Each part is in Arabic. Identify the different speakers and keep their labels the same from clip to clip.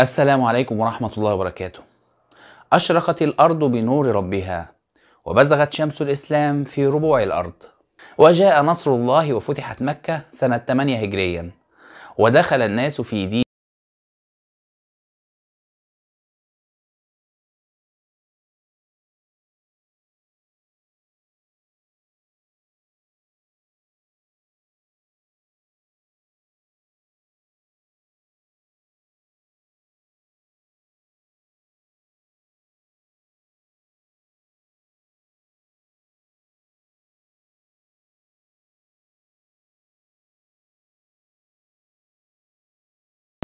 Speaker 1: السلام عليكم ورحمة الله وبركاته. أشرقت الأرض بنور ربها، وبزغت شمس الإسلام في ربوع الأرض. وجاء نصر الله وفتحت مكة سنة 8 هجريًا، ودخل الناس في دين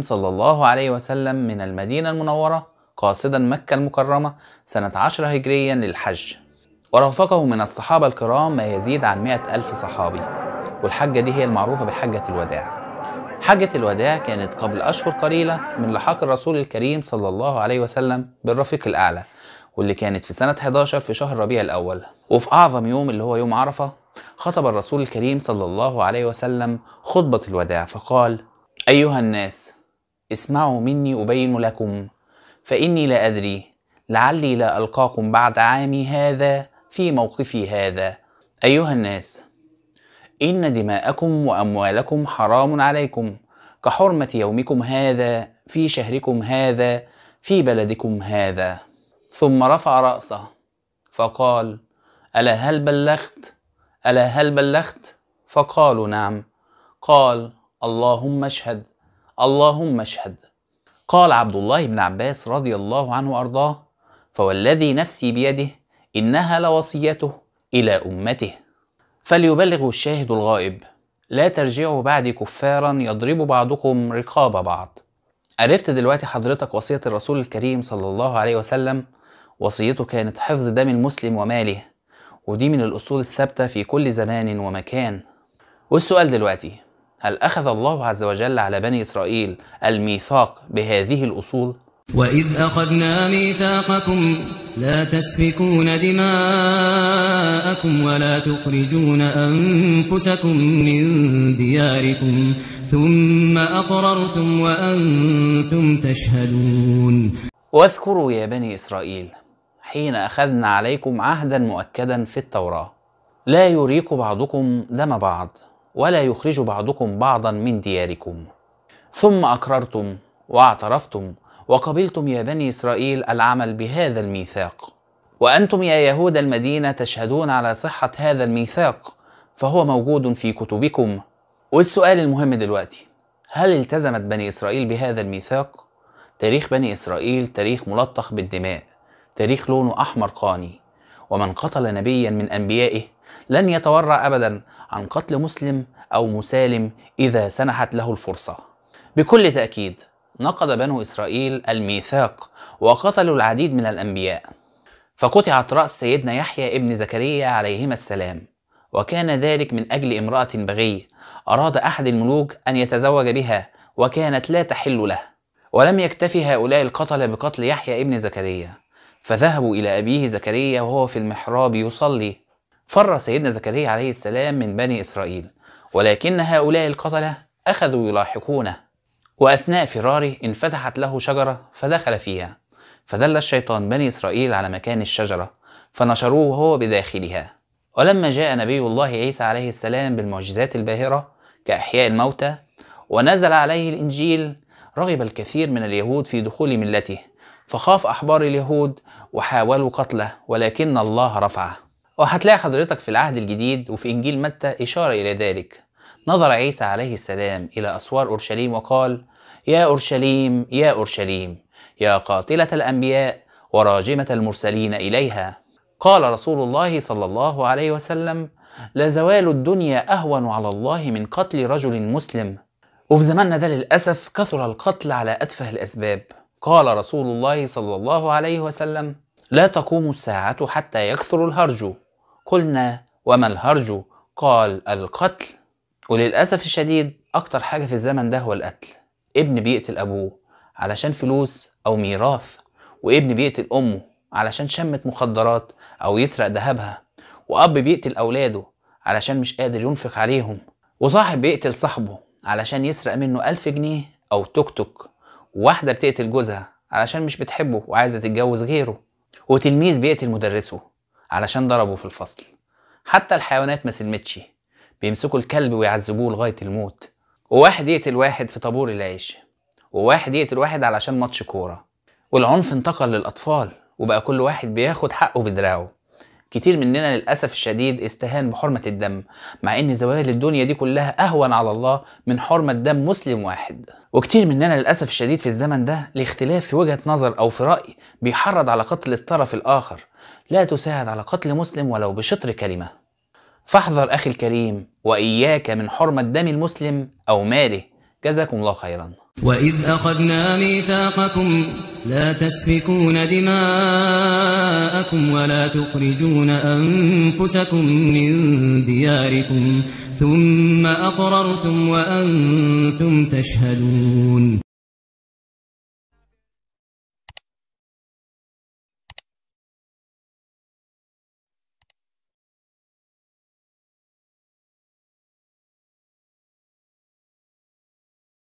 Speaker 1: صلى الله عليه وسلم من المدينة المنورة قاصدا مكة المكرمة سنة عشر هجريا للحج ورافقه من الصحابة الكرام ما يزيد عن مئة ألف صحابي والحجة دي هي المعروفة بحجة الوداع حجة الوداع كانت قبل أشهر قليلة من لحاق الرسول الكريم صلى الله عليه وسلم بالرفيق الأعلى واللي كانت في سنة 11 في شهر ربيع الأول وفي أعظم يوم اللي هو يوم عرفة خطب الرسول الكريم صلى الله عليه وسلم خطبة الوداع فقال أيها الناس اسمعوا مني أبين لكم فإني لا أدري لعلي لا ألقاكم بعد عامي هذا في موقفي هذا أيها الناس إن دماءكم وأموالكم حرام عليكم كحرمة يومكم هذا في شهركم هذا في بلدكم هذا ثم رفع رأسه فقال ألا هل بلغت ألا هل بلغت فقالوا نعم قال اللهم اشهد اللهم اشهد قال عبد الله بن عباس رضي الله عنه وارضاه فوالذي نفسي بيده انها لوصيته الى امته فليبلغ الشاهد الغائب لا ترجعوا بعد كفارا يضرب بعضكم رقاب بعض عرفت دلوقتي حضرتك وصية الرسول الكريم صلى الله عليه وسلم وصيته كانت حفظ دم المسلم وماله ودي من الأصول الثابتة في كل زمان ومكان والسؤال دلوقتي هل أخذ الله عز وجل على بني إسرائيل الميثاق بهذه الأصول؟ وإذ أخذنا ميثاقكم لا تسفكون دماءكم ولا تخرجون أنفسكم من دياركم ثم أقررتم وأنتم تشهدون واذكروا يا بني إسرائيل حين أخذنا عليكم عهدا مؤكدا في التوراة لا يريك بعضكم دم بعض ولا يخرج بعضكم بعضا من دياركم ثم اقررتم واعترفتم وقبلتم يا بني اسرائيل العمل بهذا الميثاق وانتم يا يهود المدينه تشهدون على صحه هذا الميثاق فهو موجود في كتبكم والسؤال المهم دلوقتي هل التزمت بني اسرائيل بهذا الميثاق تاريخ بني اسرائيل تاريخ ملطخ بالدماء تاريخ لونه احمر قاني ومن قتل نبيا من انبيائه لن يتورع أبدا عن قتل مسلم أو مسالم إذا سنحت له الفرصة بكل تأكيد نقض بنو إسرائيل الميثاق وقتلوا العديد من الأنبياء فقطعت رأس سيدنا يحيى ابن زكريا عليهما السلام وكان ذلك من أجل امرأة بغي أراد أحد الملوك أن يتزوج بها وكانت لا تحل له ولم يكتفي هؤلاء القتلة بقتل يحيى ابن زكريا فذهبوا إلى أبيه زكريا وهو في المحراب يصلي فر سيدنا زكريا عليه السلام من بني إسرائيل ولكن هؤلاء القتلة أخذوا يلاحقونه وأثناء فراره انفتحت له شجرة فدخل فيها فدل الشيطان بني إسرائيل على مكان الشجرة فنشروه وهو بداخلها ولما جاء نبي الله عيسى عليه السلام بالمعجزات الباهرة كإحياء الموتى ونزل عليه الإنجيل رغب الكثير من اليهود في دخول ملته فخاف أحبار اليهود وحاولوا قتله ولكن الله رفعه وهتلاقي حضرتك في العهد الجديد وفي إنجيل متى إشارة إلى ذلك نظر عيسى عليه السلام إلى أسوار أورشليم وقال يا أورشليم يا أورشليم يا قاتلة الأنبياء وراجمة المرسلين إليها قال رسول الله صلى الله عليه وسلم لزوال الدنيا أهون على الله من قتل رجل مسلم وفي زماننا ده للأسف كثر القتل على أتفه الأسباب قال رسول الله صلى الله عليه وسلم لا تقوم الساعة حتى يكثر الهرج قلنا وما الهرج قال القتل وللأسف الشديد أكتر حاجة في الزمن ده هو القتل ابن بيقتل أبوه علشان فلوس أو ميراث وابن بيقتل أمه علشان شمت مخدرات أو يسرق ذهبها وأب بيقتل أولاده علشان مش قادر ينفق عليهم وصاحب بيقتل صاحبه علشان يسرق منه ألف جنيه أو توك توك وواحدة بتقتل جوزها علشان مش بتحبه وعايزة تتجوز غيره وتلميذ بيقتل مدرسه علشان ضربه في الفصل حتى الحيوانات ما سلمتش بيمسكوا الكلب ويعذبوه لغاية الموت وواحد يقتل واحد في طابور العيش وواحد يقتل واحد علشان ماتش كورة والعنف انتقل للأطفال وبقى كل واحد بياخد حقه بدراعه كتير مننا للأسف الشديد استهان بحرمة الدم مع إن زوال الدنيا دي كلها أهون على الله من حرمة دم مسلم واحد وكتير مننا للأسف الشديد في الزمن ده لاختلاف في وجهة نظر أو في رأي بيحرض على قتل الطرف الآخر لا تساعد على قتل مسلم ولو بشطر كلمة فاحذر أخي الكريم وإياك من حرمة دم المسلم أو ماله جزاكم الله خيرا وإذ أخذنا ميثاقكم لا تسفكون دماءكم ولا تخرجون أنفسكم من دياركم ثم أقررتم وأنتم تشهدون